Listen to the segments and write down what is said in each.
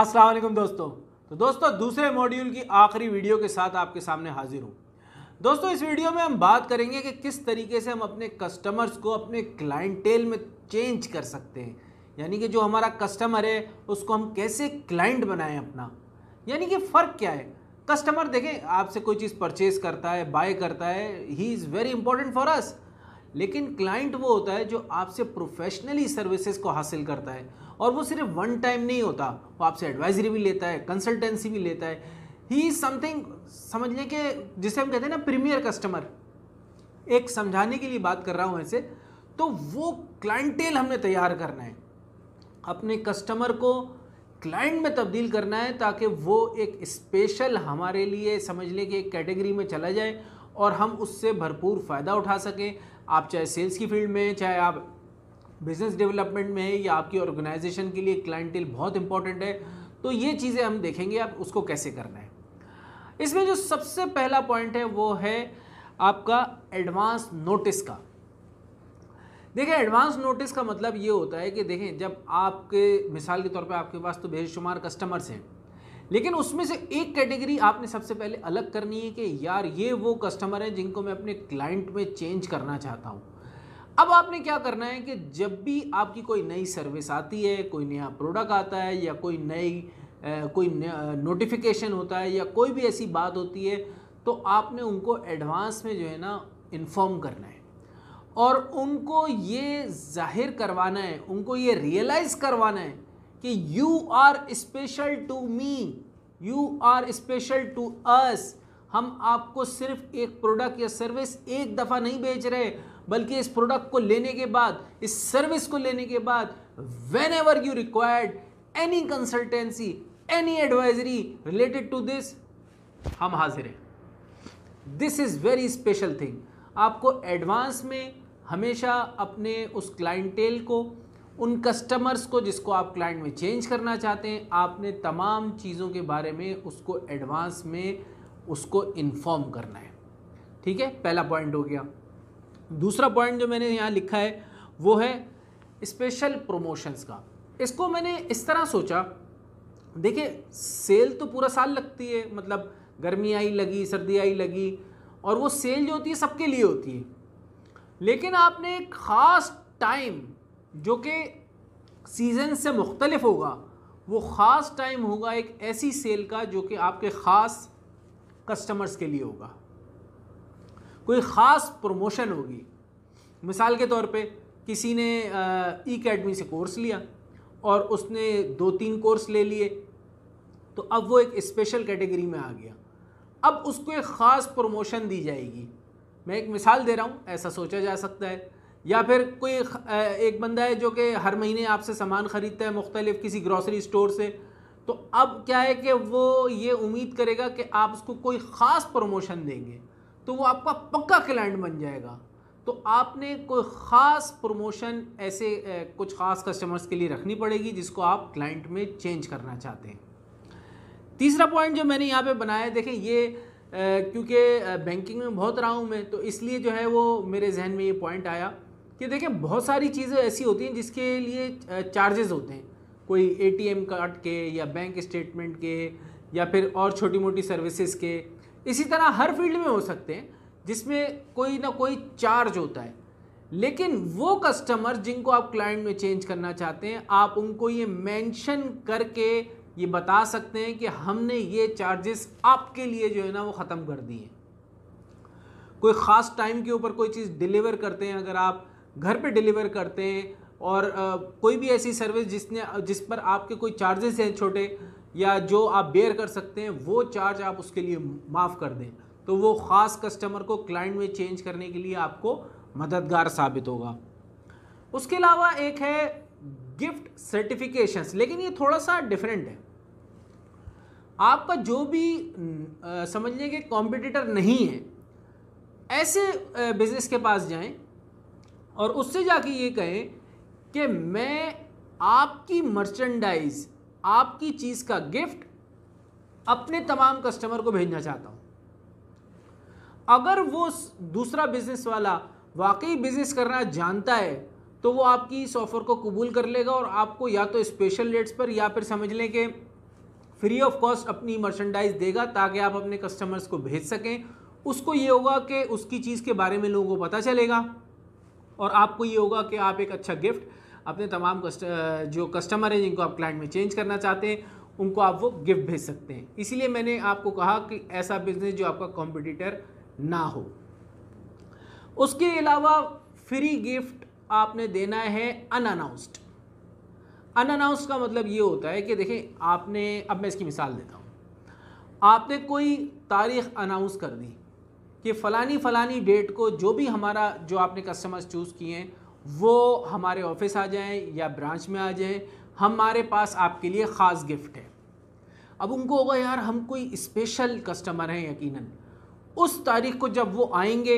अस्सलाम वालेकुम दोस्तों तो दोस्तों दूसरे मॉड्यूल की आखिरी वीडियो के साथ आपके सामने हाजिर हूँ दोस्तों इस वीडियो में हम बात करेंगे कि किस तरीके से हम अपने कस्टमर्स को अपने क्लाइंटेल में चेंज कर सकते हैं यानी कि जो हमारा कस्टमर है उसको हम कैसे क्लाइंट बनाएं अपना यानी कि फ़र्क क्या है कस्टमर देखें आपसे कोई चीज़ परचेज़ करता है बाय करता है he is very important for us लेकिन क्लाइंट वो होता है जो आपसे प्रोफेशनली सर्विसेज को हासिल करता है और वो सिर्फ वन टाइम नहीं होता वो आपसे एडवाइजरी भी लेता है कंसल्टेंसी भी लेता है ही समथिंग समझ लें कि जिसे हम कहते हैं ना प्रीमियर कस्टमर एक समझाने के लिए बात कर रहा हूँ ऐसे तो वो क्लाइंटेल हमने तैयार करना है अपने कस्टमर को क्लाइंट में तब्दील करना है ताकि वो एक स्पेशल हमारे लिए समझ लें कि एक कैटेगरी में चला जाए और हम उससे भरपूर फ़ायदा उठा सकें आप चाहे सेल्स की फील्ड में चाहे आप बिज़नेस डेवलपमेंट में है या आपकी ऑर्गेनाइजेशन के लिए क्लाइंटेल बहुत इंपॉर्टेंट है तो ये चीज़ें हम देखेंगे आप उसको कैसे करना है इसमें जो सबसे पहला पॉइंट है वो है आपका एडवांस नोटिस का देखिए एडवांस नोटिस का मतलब ये होता है कि देखें जब आपके मिसाल के तौर पे आपके पास तो बेशुमार कस्टमर्स हैं लेकिन उसमें से एक कैटेगरी आपने सबसे पहले अलग करनी है कि यार ये वो कस्टमर हैं जिनको मैं अपने क्लाइंट में चेंज करना चाहता हूँ अब आपने क्या करना है कि जब भी आपकी कोई नई सर्विस आती है कोई नया प्रोडक्ट आता है या कोई नई कोई नोटिफिकेशन होता है या कोई भी ऐसी बात होती है तो आपने उनको एडवांस में जो है ना इन्फॉर्म करना है और उनको ये जाहिर करवाना है उनको ये रियलाइज़ करवाना है कि you are special to me you are special to us हम आपको सिर्फ एक प्रोडक्ट या सर्विस एक दफ़ा नहीं बेच रहे बल्कि इस प्रोडक्ट को लेने के बाद इस सर्विस को लेने के बाद whenever you required any consultancy any advisory related to this हम हाजिर हैं this is very special thing आपको एडवांस में हमेशा अपने उस क्लाइंटेल को उन कस्टमर्स को जिसको आप क्लाइंट में चेंज करना चाहते हैं आपने तमाम चीज़ों के बारे में उसको एडवांस में उसको इन्फॉर्म करना है ठीक है पहला पॉइंट हो गया दूसरा पॉइंट जो मैंने यहाँ लिखा है वो है स्पेशल प्रमोशंस का इसको मैंने इस तरह सोचा देखिए सेल तो पूरा साल लगती है मतलब गर्मी आई लगी सर्दी आई लगी और वो सेल जो होती है सबके लिए होती है लेकिन आपने एक ख़ास टाइम जो कि सीज़न से मुख्तलिफ होगा वो ख़ास टाइम होगा एक ऐसी सेल का जो कि आपके ख़ास कस्टमर्स के लिए होगा कोई ख़ास प्रमोशन होगी मिसाल के तौर पे किसी ने ई अकेडमी से कोर्स लिया और उसने दो तीन कोर्स ले लिए तो अब वो एक स्पेशल कैटेगरी में आ गया अब उसको एक ख़ास प्रमोशन दी जाएगी मैं एक मिसाल दे रहा हूँ ऐसा सोचा जा सकता है या फिर कोई एक बंदा है जो कि हर महीने आपसे सामान ख़रीदता है मुख्तलिफ किसी ग्रॉसरी स्टोर से तो अब क्या है कि वो ये उम्मीद करेगा कि आप उसको कोई ख़ास प्रमोशन देंगे तो वो आपका पक्का क्लाइंट बन जाएगा तो आपने कोई ख़ास प्रमोशन ऐसे कुछ ख़ास कस्टमर्स के लिए रखनी पड़ेगी जिसको आप क्लाइंट में चेंज करना चाहते हैं तीसरा पॉइंट जो मैंने यहाँ पे बनाया देखें ये क्योंकि बैंकिंग में बहुत रहा हूँ मैं तो इसलिए जो है वो मेरे जहन में ये पॉइंट आया कि देखें बहुत सारी चीज़ें ऐसी होती हैं जिसके लिए चार्जेस होते हैं कोई एटीएम कार्ड के या बैंक स्टेटमेंट के या फिर और छोटी मोटी सर्विसेज के इसी तरह हर फील्ड में हो सकते हैं जिसमें कोई ना कोई चार्ज होता है लेकिन वो कस्टमर जिनको आप क्लाइंट में चेंज करना चाहते हैं आप उनको ये मेंशन करके ये बता सकते हैं कि हमने ये चार्जेस आपके लिए जो है ना वो ख़त्म कर दिए कोई ख़ास टाइम के ऊपर कोई चीज़ डिलीवर करते हैं अगर आप घर पे डिलीवर करते हैं और आ, कोई भी ऐसी सर्विस जिसने जिस पर आपके कोई चार्जेस हैं छोटे या जो आप बेयर कर सकते हैं वो चार्ज आप उसके लिए माफ़ कर दें तो वो ख़ास कस्टमर को क्लाइंट में चेंज करने के लिए आपको मददगार साबित होगा उसके अलावा एक है गिफ्ट सर्टिफिकेशंस लेकिन ये थोड़ा सा डिफरेंट है आपका जो भी समझने के कॉम्पिटिटर नहीं है ऐसे बिज़नेस के पास जाएं और उससे जाके ये कहें कि मैं आपकी मर्चेंडाइज आपकी चीज़ का गिफ्ट अपने तमाम कस्टमर को भेजना चाहता हूँ अगर वो दूसरा बिजनेस वाला वाकई बिजनेस करना जानता है तो वो आपकी इस ऑफ़र को कबूल कर लेगा और आपको या तो स्पेशल रेट्स पर या फिर समझ लें कि फ्री ऑफ कॉस्ट अपनी मर्चेंडाइज देगा ताकि आप अपने कस्टमर्स को भेज सकें उसको ये होगा कि उसकी चीज़ के बारे में लोगों को पता चलेगा और आपको ये होगा कि आप एक अच्छा गिफ्ट अपने तमाम कस्ट जो कस्टमर हैं जिनको आप क्लाइंट में चेंज करना चाहते हैं उनको आप वो गिफ्ट भेज सकते हैं इसीलिए मैंने आपको कहा कि ऐसा बिजनेस जो आपका कॉम्पिटिटर ना हो उसके अलावा फ्री गिफ्ट आपने देना है अनअनाउंस्ड अनअनाउंस्ड का मतलब ये होता है कि देखें आपने अब मैं इसकी मिसाल देता हूँ आपने कोई तारीख अनाउंस कर दी कि फ़लानी फ़लानी डेट को जो भी हमारा जो आपने कस्टमर्स चूज़ किए हैं वो हमारे ऑफिस आ जाएं या ब्रांच में आ जाएं हमारे पास आपके लिए ख़ास गिफ्ट है अब उनको होगा यार हम कोई स्पेशल कस्टमर हैं यकीनन उस तारीख को जब वो आएंगे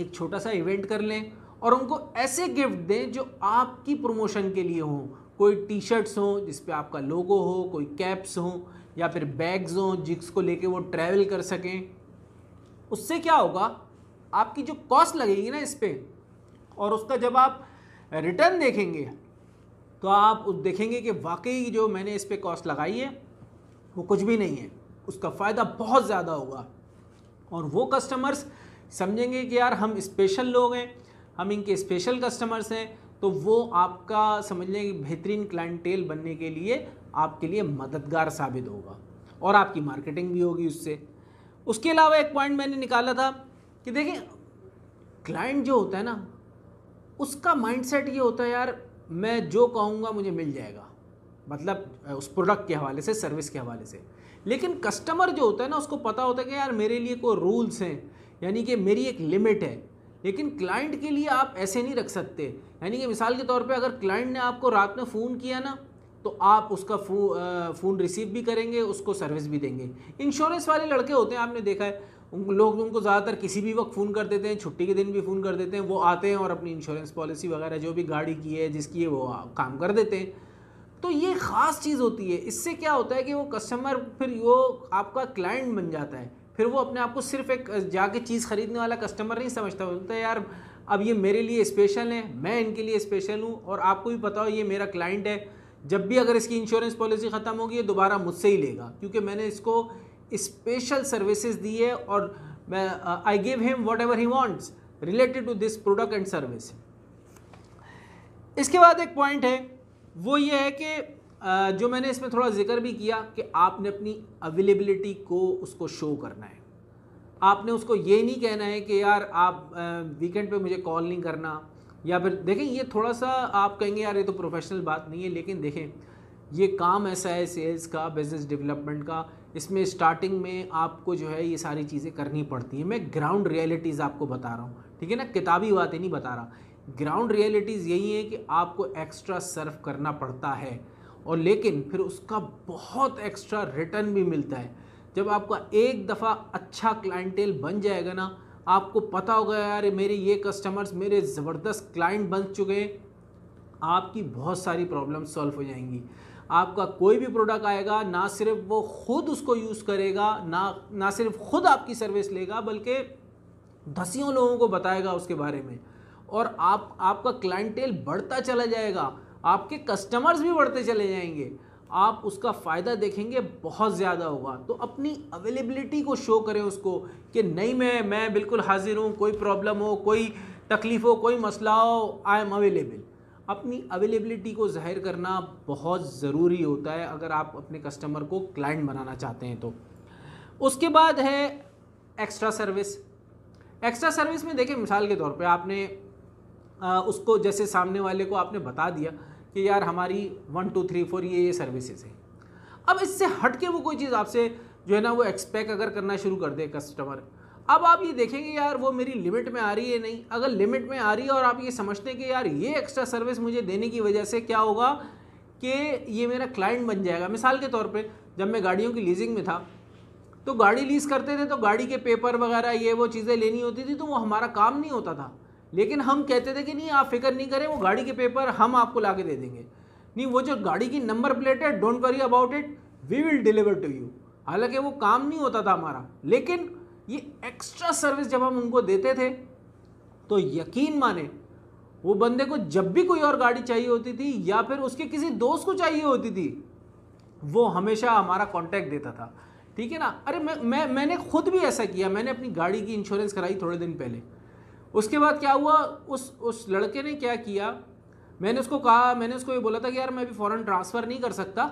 एक छोटा सा इवेंट कर लें और उनको ऐसे गिफ्ट दें जो आपकी प्रमोशन के लिए हों कोई टी शर्ट्स हों जिस पर आपका लोगो हो कोई कैप्स हों या फिर बैग्स हों जिसको लेके वो ट्रैवल कर सकें उससे क्या होगा आपकी जो कॉस्ट लगेगी ना इस पर और उसका जब आप रिटर्न देखेंगे तो आप देखेंगे कि वाकई जो मैंने इस पर कॉस्ट लगाई है वो कुछ भी नहीं है उसका फ़ायदा बहुत ज़्यादा होगा और वो कस्टमर्स समझेंगे कि यार हम स्पेशल लोग हैं हम इनके स्पेशल कस्टमर्स हैं तो वो आपका समझ लें बेहतरीन क्लाइंटेल बनने के लिए आपके लिए मददगार साबित होगा और आपकी मार्केटिंग भी होगी उससे उसके अलावा एक पॉइंट मैंने निकाला था कि देखें क्लाइंट जो होता है ना उसका माइंडसेट ये होता है यार मैं जो कहूँगा मुझे मिल जाएगा मतलब उस प्रोडक्ट के हवाले से सर्विस के हवाले से लेकिन कस्टमर जो होता है ना उसको पता होता है कि यार मेरे लिए कोई रूल्स हैं यानी कि मेरी एक लिमिट है लेकिन क्लाइंट के लिए आप ऐसे नहीं रख सकते यानी कि मिसाल के तौर पे अगर क्लाइंट ने आपको रात में फ़ोन किया ना तो आप उसका फो फ़ोन रिसीव भी करेंगे उसको सर्विस भी देंगे इंश्योरेंस वाले लड़के होते हैं आपने देखा है उन लोग उनको ज़्यादातर किसी भी वक्त फ़ोन कर देते हैं छुट्टी के दिन भी फ़ोन कर देते हैं वो आते हैं और अपनी इंश्योरेंस पॉलिसी वगैरह जो भी गाड़ी की है जिसकी है वो काम कर देते हैं तो ये ख़ास चीज़ होती है इससे क्या होता है कि वो कस्टमर फिर वो आपका क्लाइंट बन जाता है फिर वो अपने आप को सिर्फ एक जाके चीज़ खरीदने वाला कस्टमर नहीं समझता बोलता है यार अब ये मेरे लिए स्पेशल है मैं इनके लिए स्पेशल हूँ और आपको भी पता हो ये मेरा क्लाइंट है जब भी अगर इसकी इंश्योरेंस पॉलिसी ख़त्म होगी ये दोबारा मुझसे ही लेगा क्योंकि मैंने इसको स्पेशल सर्विसेज दी है और मैं I give him whatever he wants related to this product and service इसके बाद एक पॉइंट है वो ये है कि uh, जो मैंने इसमें थोड़ा जिक्र भी किया कि आपने अपनी अवेलेबिलिटी को उसको शो करना है आपने उसको ये नहीं कहना है कि यार आप वीकेंड uh, पे मुझे कॉल नहीं करना या फिर देखें ये थोड़ा सा आप कहेंगे यार ये तो प्रोफेशनल बात नहीं है लेकिन देखें ये काम ऐसा है सेल्स का बिज़नेस डेवलपमेंट का इसमें स्टार्टिंग में आपको जो है ये सारी चीज़ें करनी पड़ती हैं मैं ग्राउंड रियलिटीज़ आपको बता रहा हूँ ठीक है ना किताबी बातें नहीं बता रहा ग्राउंड रियलिटीज़ यही है कि आपको एक्स्ट्रा सर्व करना पड़ता है और लेकिन फिर उसका बहुत एक्स्ट्रा रिटर्न भी मिलता है जब आपका एक दफ़ा अच्छा क्लाइंटेल बन जाएगा ना आपको पता होगा यार मेरे ये कस्टमर्स मेरे ज़बरदस्त क्लाइंट बन चुके हैं आपकी बहुत सारी प्रॉब्लम सॉल्व हो जाएंगी आपका कोई भी प्रोडक्ट आएगा ना सिर्फ वो खुद उसको यूज़ करेगा ना ना सिर्फ खुद आपकी सर्विस लेगा बल्कि दसियों लोगों को बताएगा उसके बारे में और आप आपका क्लाइंटेल बढ़ता चला जाएगा आपके कस्टमर्स भी बढ़ते चले जाएंगे आप उसका फ़ायदा देखेंगे बहुत ज़्यादा होगा तो अपनी अवेलेबिलिटी को शो करें उसको कि नहीं मैं मैं बिल्कुल हाजिर हूँ कोई प्रॉब्लम हो कोई तकलीफ़ हो कोई मसला हो आई एम अवेलेबल अपनी अवेलेबिलिटी को ज़ाहिर करना बहुत ज़रूरी होता है अगर आप अपने कस्टमर को क्लाइंट बनाना चाहते हैं तो उसके बाद है एक्स्ट्रा सर्विस एक्स्ट्रा सर्विस में देखें मिसाल के तौर पे आपने आ, उसको जैसे सामने वाले को आपने बता दिया कि यार हमारी वन टू थ्री फोर ये ये सर्विसेज है अब इससे हट के वो कोई चीज़ आपसे जो है ना वो एक्सपेक्ट अगर करना शुरू कर दे कस्टमर अब आप ये देखेंगे यार वो मेरी लिमिट में आ रही है नहीं अगर लिमिट में आ रही है और आप ये समझते हैं कि यार ये एक्स्ट्रा सर्विस मुझे देने की वजह से क्या होगा कि ये मेरा क्लाइंट बन जाएगा मिसाल के तौर पर जब मैं गाड़ियों की लीजिंग में था तो गाड़ी लीज़ करते थे तो गाड़ी के पेपर वगैरह ये वो चीज़ें लेनी होती थी तो वो हमारा काम नहीं होता था लेकिन हम कहते थे कि नहीं आप फिक्र नहीं करें वो गाड़ी के पेपर हम आपको ला दे देंगे नहीं वो जो गाड़ी की नंबर प्लेट है don't worry about it we will deliver to you हालांकि वो काम नहीं होता था हमारा लेकिन ये एक्स्ट्रा सर्विस जब हम उनको देते थे तो यकीन माने वो बंदे को जब भी कोई और गाड़ी चाहिए होती थी या फिर उसके किसी दोस्त को चाहिए होती थी वो हमेशा हमारा कांटेक्ट देता था ठीक है ना अरे मैं मैं मैंने खुद भी ऐसा किया मैंने अपनी गाड़ी की इंश्योरेंस कराई थोड़े दिन पहले उसके बाद क्या हुआ उस उस लड़के ने क्या किया मैंने उसको कहा मैंने उसको ये बोला था कि यार मैं अभी फ़ौरन ट्रांसफ़र नहीं कर सकता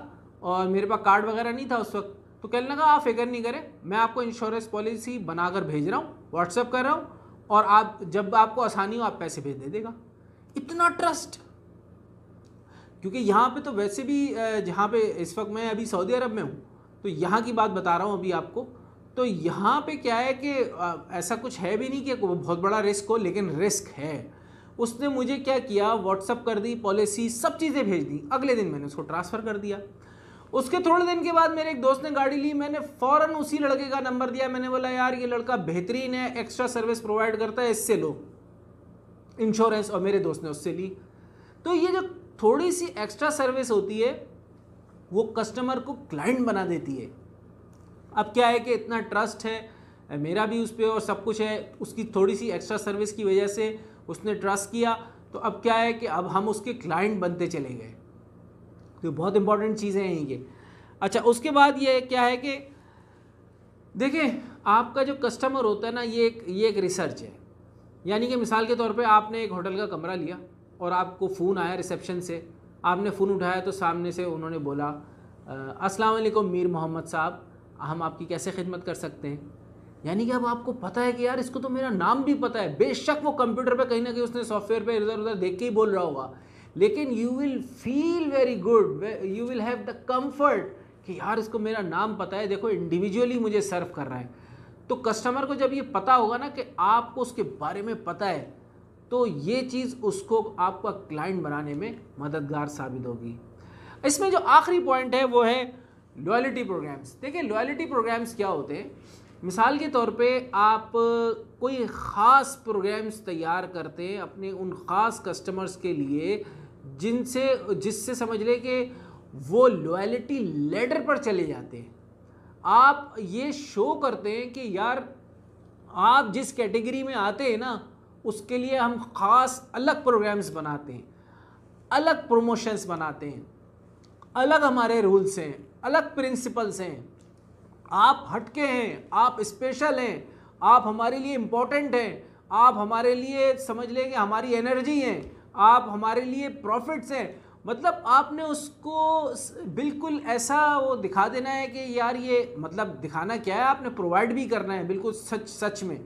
और मेरे पास कार्ड वगैरह नहीं था उस वक्त तो कहने लगा आप फिक्र नहीं करें मैं आपको इंश्योरेंस पॉलिसी बनाकर भेज रहा हूँ व्हाट्सअप कर रहा हूँ और आप जब आपको आसानी हो आप पैसे भेज दे देगा इतना ट्रस्ट क्योंकि यहाँ पे तो वैसे भी जहाँ पे इस वक्त मैं अभी सऊदी अरब में हूँ तो यहाँ की बात बता रहा हूँ अभी आपको तो यहाँ पे क्या है कि ऐसा कुछ है भी नहीं कि बहुत बड़ा रिस्क हो लेकिन रिस्क है उसने मुझे क्या किया व्हाट्सअप कर दी पॉलिसी सब चीज़ें भेज दी अगले दिन मैंने उसको ट्रांसफ़र कर दिया उसके थोड़े दिन के बाद मेरे एक दोस्त ने गाड़ी ली मैंने फ़ौरन उसी लड़के का नंबर दिया मैंने बोला यार ये लड़का बेहतरीन है एक्स्ट्रा सर्विस प्रोवाइड करता है इससे लो इंश्योरेंस और मेरे दोस्त ने उससे ली तो ये जो थोड़ी सी एक्स्ट्रा सर्विस होती है वो कस्टमर को क्लाइंट बना देती है अब क्या है कि इतना ट्रस्ट है मेरा भी उस पर और सब कुछ है उसकी थोड़ी सी एक्स्ट्रा सर्विस की वजह से उसने ट्रस्ट किया तो अब क्या है कि अब हम उसके क्लाइंट बनते चले गए तो बहुत इंपॉर्टेंट चीज़ें हैं ये अच्छा उसके बाद ये क्या है कि देखिए आपका जो कस्टमर होता है ना ये एक ये एक रिसर्च है यानी कि मिसाल के तौर पे आपने एक होटल का कमरा लिया और आपको फ़ोन आया रिसेप्शन से आपने फ़ोन उठाया तो सामने से उन्होंने बोला असलकुम मीर मोहम्मद साहब हम आपकी कैसे खिदमत कर सकते हैं यानी कि अब आपको पता है कि यार इसको तो मेरा नाम भी पता है बेशक वो कंप्यूटर पे कहीं ना कहीं उसने सॉफ्टवेयर पे इधर उधर देख के ही बोल रहा होगा लेकिन you will feel very good you will have the comfort कि यार इसको मेरा नाम पता है देखो इंडिविजुअली मुझे सर्व कर रहा है तो कस्टमर को जब ये पता होगा ना कि आपको उसके बारे में पता है तो ये चीज़ उसको आपका क्लाइंट बनाने में मददगार साबित होगी इसमें जो आखिरी पॉइंट है वो है लॉयलिटी प्रोग्राम्स देखिए लॉयलिटी प्रोग्राम्स क्या होते हैं मिसाल के तौर पे आप कोई ख़ास प्रोग्राम्स तैयार करते हैं अपने उन ख़ास कस्टमर्स के लिए जिनसे जिससे समझ लें कि वो लॉयलिटी लेटर पर चले जाते हैं आप ये शो करते हैं कि यार आप जिस कैटेगरी में आते हैं ना उसके लिए हम ख़ास अलग प्रोग्राम्स बनाते हैं अलग प्रमोशंस बनाते हैं अलग हमारे रूल्स हैं अलग प्रिंसिपल्स हैं आप हटके हैं आप स्पेशल हैं आप हमारे लिए इम्पोर्टेंट हैं आप हमारे लिए समझ लेंगे हमारी एनर्जी हैं आप हमारे लिए प्रॉफिट्स हैं मतलब आपने उसको बिल्कुल ऐसा वो दिखा देना है कि यार ये मतलब दिखाना क्या है आपने प्रोवाइड भी करना है बिल्कुल सच सच में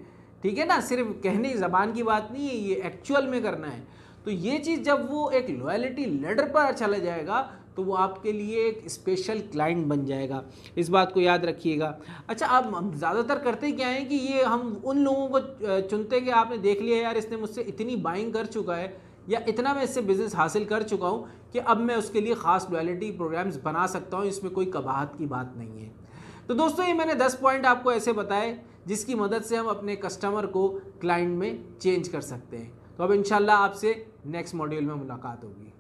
ठीक है ना सिर्फ कहने ज़बान की बात नहीं है ये एक्चुअल में करना है तो ये चीज़ जब वो एक लॉयलिटी लेटर पर चला जाएगा तो वो आपके लिए एक स्पेशल क्लाइंट बन जाएगा इस बात को याद रखिएगा अच्छा आप ज़्यादातर करते क्या हैं कि ये हम उन लोगों को चुनते कि आपने देख लिया यार इसने मुझसे इतनी बाइंग कर चुका है या इतना मैं इससे बिज़नेस हासिल कर चुका हूँ कि अब मैं उसके लिए ख़ास लॉयलिटी प्रोग्राम्स बना सकता हूँ इसमें कोई कबाहत की बात नहीं है तो दोस्तों ये मैंने दस पॉइंट आपको ऐसे बताए जिसकी मदद से हम अपने कस्टमर को क्लाइंट में चेंज कर सकते हैं तो अब इन आपसे नेक्स्ट मॉड्यूल में मुलाकात होगी